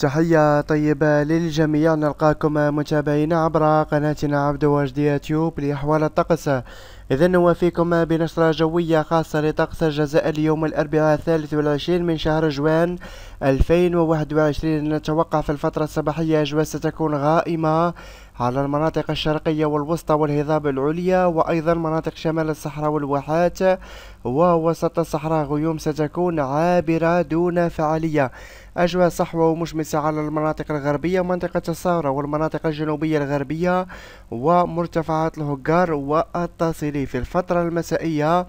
تحية طيبة للجميع نلقاكم متابعينا عبر قناتنا عبد واجد يوتيوب لأحوال الطقس إذا نوافيكم بنشرة جوية خاصة لطقس الجزائر اليوم الأربعاء الثالث والعشرين من شهر جوان 2021 نتوقع في الفترة الصباحية أجواء ستكون غائمة على المناطق الشرقية والوسطى والهضاب العليا وأيضا مناطق شمال الصحراء والواحات ووسط الصحراء غيوم ستكون عابرة دون فعالية أجواء صحوة ومشمسة على المناطق الغربية منطقة الصارة والمناطق الجنوبية الغربية ومرتفعات الهجار والتصلية الجوفي في الفترة المسائية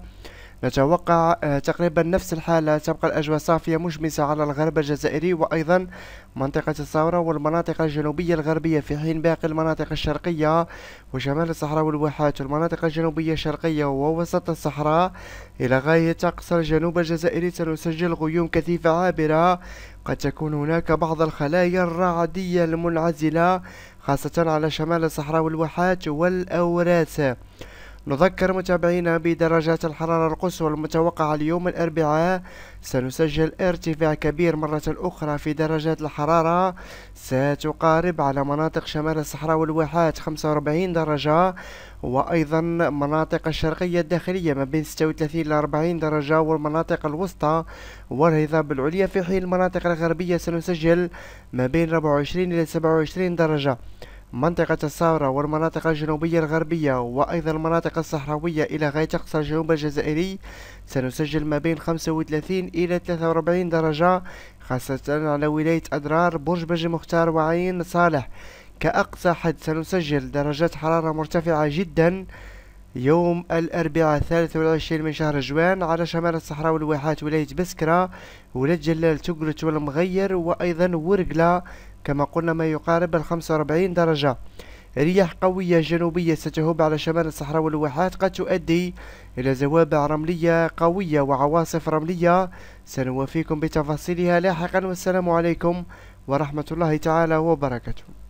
نتوقع آه، تقريبا نفس الحالة تبقى الأجواء صافية مشمسة على الغرب الجزائري وأيضا منطقة الثورة والمناطق الجنوبية الغربية في حين باقي المناطق الشرقية وشمال الصحراء والواحات والمناطق الجنوبية الشرقية ووسط الصحراء إلى غاية أقصى الجنوب الجزائري سنسجل غيوم كثيفة عابرة قد تكون هناك بعض الخلايا الرعدية المنعزلة خاصة على شمال الصحراء والواحات والأوراس نذكر متابعينا بدرجات الحرارة القصوى المتوقعة اليوم الأربعاء سنسجل ارتفاع كبير مرة أخرى في درجات الحرارة ستقارب على مناطق شمال الصحراء والواحات 45 درجة وأيضا مناطق الشرقية الداخلية ما بين 36 إلى 40 درجة والمناطق الوسطى والهضاب العليا في حين المناطق الغربية سنسجل ما بين 24 إلى 27 درجة منطقة الثورة والمناطق الجنوبية الغربية وأيضا المناطق الصحراوية إلى غاية أقصى الجنوب الجزائري سنسجل ما بين 35 إلى 43 درجة خاصة على ولاية أدرار برج بجي مختار وعين صالح كأقصى حد سنسجل درجات حرارة مرتفعة جدا يوم الأربعاء 23 من شهر جوان على شمال الصحراء والواحات ولاية بسكرة ولاية جلال تقلت والمغير وأيضا ورقلة كما قلنا ما يقارب ال 45 درجة رياح قوية جنوبية ستهب على شمال الصحراء والواحات قد تؤدي إلى زوابع رملية قوية وعواصف رملية سنوافيكم بتفاصيلها لاحقا والسلام عليكم ورحمة الله تعالى وبركاته